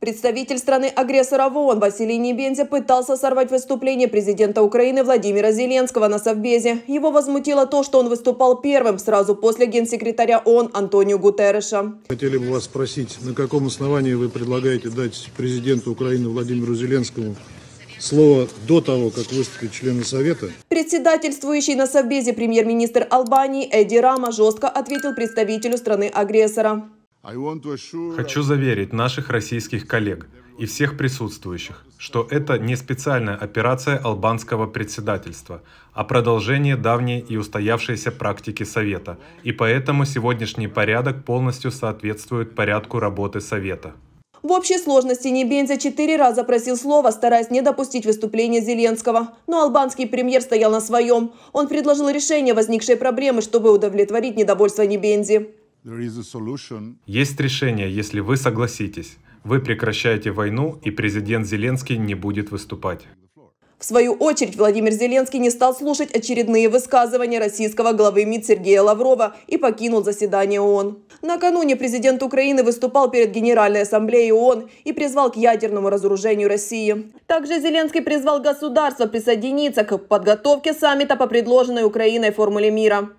Представитель страны-агрессора в ООН Василий Небензя пытался сорвать выступление президента Украины Владимира Зеленского на Совбезе. Его возмутило то, что он выступал первым, сразу после генсекретаря ООН Антонио Гутерреша. Хотели бы вас спросить, на каком основании вы предлагаете дать президенту Украины Владимиру Зеленскому слово до того, как выступит члены Совета? Председательствующий на Совбезе премьер-министр Албании Эдди Рама жестко ответил представителю страны-агрессора. Хочу заверить наших российских коллег и всех присутствующих, что это не специальная операция албанского председательства, а продолжение давней и устоявшейся практики Совета, и поэтому сегодняшний порядок полностью соответствует порядку работы Совета. В общей сложности Небензя четыре раза просил слова, стараясь не допустить выступления Зеленского. Но албанский премьер стоял на своем. Он предложил решение возникшей проблемы, чтобы удовлетворить недовольство Небензи. Есть решение, если вы согласитесь. Вы прекращаете войну, и президент Зеленский не будет выступать. В свою очередь, Владимир Зеленский не стал слушать очередные высказывания российского главы МИД Сергея Лаврова и покинул заседание ООН. Накануне президент Украины выступал перед Генеральной Ассамблеей ООН и призвал к ядерному разоружению России. Также Зеленский призвал государство присоединиться к подготовке саммита по предложенной Украиной формуле мира.